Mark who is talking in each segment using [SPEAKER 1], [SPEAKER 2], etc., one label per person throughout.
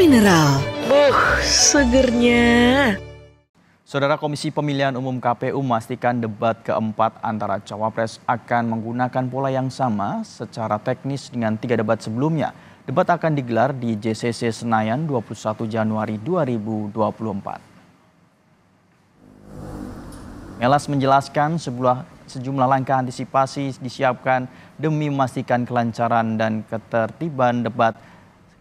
[SPEAKER 1] mineral. Buh, segernya. Saudara Komisi Pemilihan Umum KPU memastikan debat keempat antara cawapres akan menggunakan pola yang sama secara teknis dengan tiga debat sebelumnya. Debat akan digelar di JCC Senayan 21 Januari 2024. Melas menjelaskan sebuah sejumlah langkah antisipasi disiapkan demi memastikan kelancaran dan ketertiban debat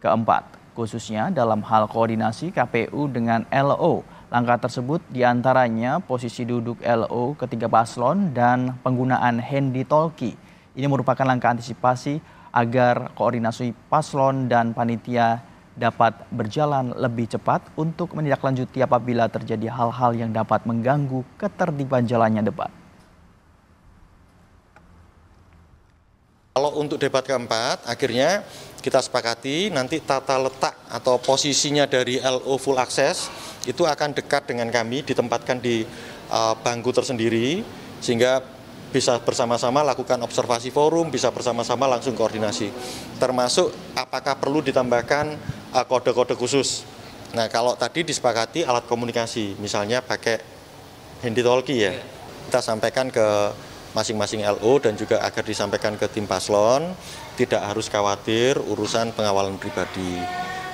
[SPEAKER 1] keempat khususnya dalam hal koordinasi KPU dengan LO. Langkah tersebut diantaranya posisi duduk LO ketiga paslon dan penggunaan handy tolki. Ini merupakan langkah antisipasi agar koordinasi paslon dan panitia dapat berjalan lebih cepat untuk menindaklanjuti apabila terjadi hal-hal yang dapat mengganggu ketertiban jalannya debat.
[SPEAKER 2] Kalau untuk debat keempat, akhirnya kita sepakati nanti tata letak atau posisinya dari LO full access itu akan dekat dengan kami ditempatkan di uh, bangku tersendiri sehingga bisa bersama-sama lakukan observasi forum, bisa bersama-sama langsung koordinasi. Termasuk apakah perlu ditambahkan eh, kode-kode uh, khusus. Nah, kalau tadi disepakati alat komunikasi, misalnya pakai handy talkie ya. Iya. Kita sampaikan ke masing-masing LO dan juga agar disampaikan ke tim paslon tidak harus khawatir urusan pengawalan pribadi.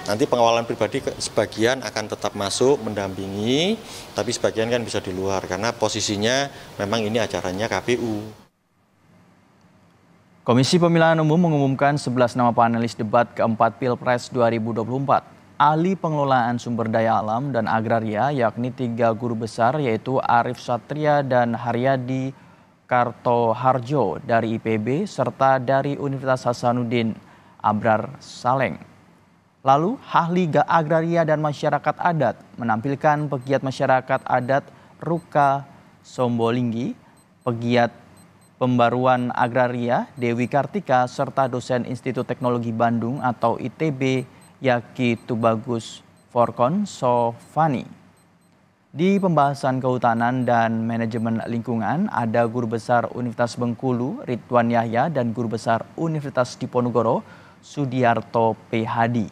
[SPEAKER 2] Nanti pengawalan pribadi sebagian akan tetap masuk mendampingi, tapi sebagian kan bisa di luar karena posisinya memang ini acaranya KPU.
[SPEAKER 1] Komisi Pemilihan Umum mengumumkan 11 nama panelis debat keempat Pilpres 2024. Ahli pengelolaan sumber daya alam dan agraria yakni tiga guru besar yaitu Arif Satria dan Haryadi Karto Harjo dari IPB serta dari Universitas Hasanuddin Abrar Saleng. Lalu, ahli agraria dan masyarakat adat menampilkan pegiat masyarakat adat Ruka Sombolinggi, pegiat pembaruan agraria Dewi Kartika, serta dosen Institut Teknologi Bandung atau ITB Yaki Tubagus Forkon Sofani. Di pembahasan kehutanan dan manajemen lingkungan, ada Guru Besar Universitas Bengkulu, Ridwan Yahya, dan Guru Besar Universitas Diponegoro, Sudiarto PHD.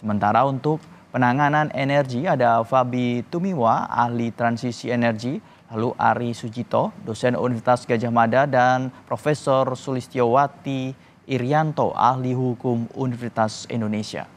[SPEAKER 1] Sementara untuk penanganan energi, ada Fabi Tumiwa, ahli transisi energi, lalu Ari Sujito, dosen Universitas Gajah Mada, dan Profesor Sulistiyowati Irianto, ahli hukum Universitas Indonesia.